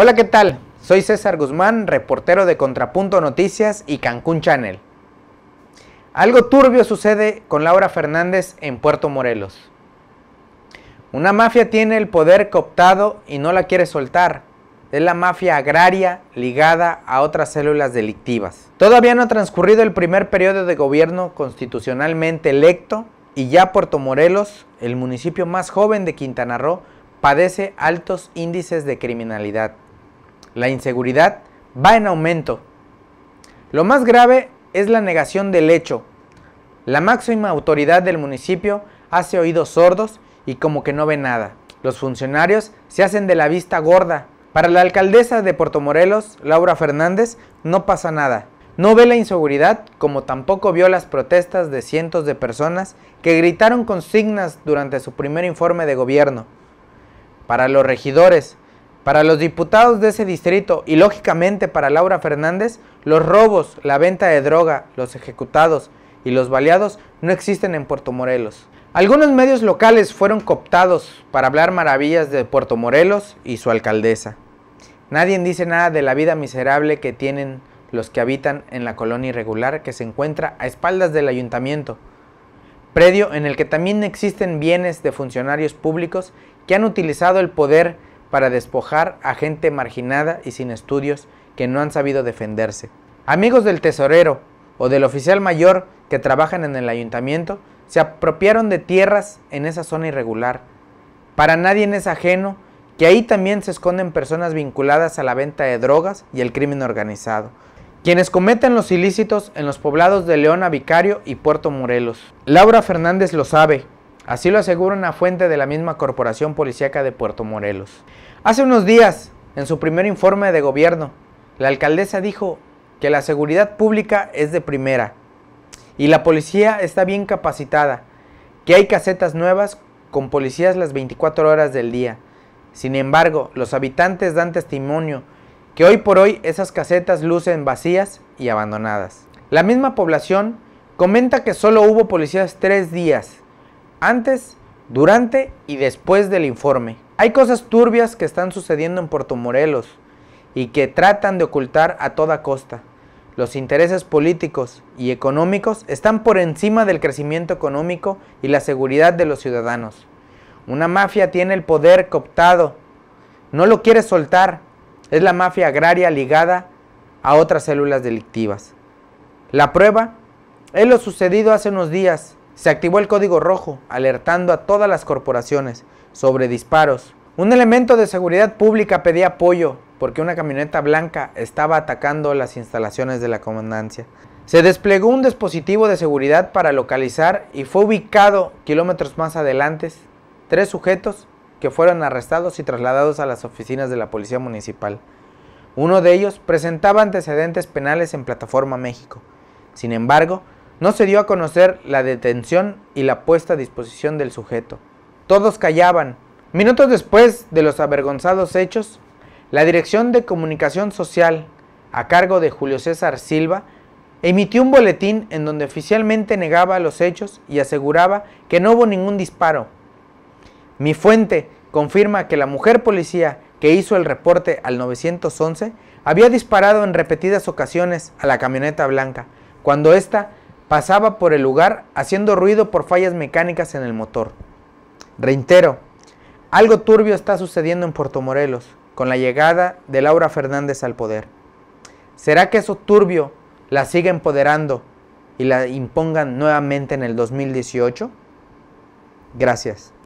Hola, ¿qué tal? Soy César Guzmán, reportero de Contrapunto Noticias y Cancún Channel. Algo turbio sucede con Laura Fernández en Puerto Morelos. Una mafia tiene el poder cooptado y no la quiere soltar. Es la mafia agraria ligada a otras células delictivas. Todavía no ha transcurrido el primer periodo de gobierno constitucionalmente electo y ya Puerto Morelos, el municipio más joven de Quintana Roo, padece altos índices de criminalidad la inseguridad va en aumento. Lo más grave es la negación del hecho. La máxima autoridad del municipio hace oídos sordos y como que no ve nada. Los funcionarios se hacen de la vista gorda. Para la alcaldesa de Puerto Morelos, Laura Fernández, no pasa nada. No ve la inseguridad como tampoco vio las protestas de cientos de personas que gritaron consignas durante su primer informe de gobierno. Para los regidores, para los diputados de ese distrito y lógicamente para Laura Fernández, los robos, la venta de droga, los ejecutados y los baleados no existen en Puerto Morelos. Algunos medios locales fueron cooptados para hablar maravillas de Puerto Morelos y su alcaldesa. Nadie dice nada de la vida miserable que tienen los que habitan en la colonia irregular que se encuentra a espaldas del ayuntamiento, predio en el que también existen bienes de funcionarios públicos que han utilizado el poder para despojar a gente marginada y sin estudios que no han sabido defenderse. Amigos del tesorero o del oficial mayor que trabajan en el ayuntamiento se apropiaron de tierras en esa zona irregular. Para nadie es ajeno que ahí también se esconden personas vinculadas a la venta de drogas y el crimen organizado, quienes cometen los ilícitos en los poblados de Leona Vicario y Puerto Morelos. Laura Fernández lo sabe, Así lo asegura una fuente de la misma Corporación Policiaca de Puerto Morelos. Hace unos días, en su primer informe de gobierno, la alcaldesa dijo que la seguridad pública es de primera y la policía está bien capacitada, que hay casetas nuevas con policías las 24 horas del día. Sin embargo, los habitantes dan testimonio que hoy por hoy esas casetas lucen vacías y abandonadas. La misma población comenta que solo hubo policías tres días antes, durante y después del informe. Hay cosas turbias que están sucediendo en Puerto Morelos y que tratan de ocultar a toda costa. Los intereses políticos y económicos están por encima del crecimiento económico y la seguridad de los ciudadanos. Una mafia tiene el poder cooptado, no lo quiere soltar. Es la mafia agraria ligada a otras células delictivas. La prueba es lo sucedido hace unos días se activó el código rojo, alertando a todas las corporaciones sobre disparos. Un elemento de seguridad pública pedía apoyo porque una camioneta blanca estaba atacando las instalaciones de la comandancia. Se desplegó un dispositivo de seguridad para localizar y fue ubicado kilómetros más adelante tres sujetos que fueron arrestados y trasladados a las oficinas de la Policía Municipal. Uno de ellos presentaba antecedentes penales en Plataforma México. Sin embargo, no se dio a conocer la detención y la puesta a disposición del sujeto. Todos callaban. Minutos después de los avergonzados hechos, la Dirección de Comunicación Social, a cargo de Julio César Silva, emitió un boletín en donde oficialmente negaba los hechos y aseguraba que no hubo ningún disparo. Mi fuente confirma que la mujer policía que hizo el reporte al 911 había disparado en repetidas ocasiones a la camioneta blanca, cuando ésta pasaba por el lugar haciendo ruido por fallas mecánicas en el motor. Reitero, algo turbio está sucediendo en Puerto Morelos con la llegada de Laura Fernández al poder. ¿Será que eso turbio la siga empoderando y la impongan nuevamente en el 2018? Gracias.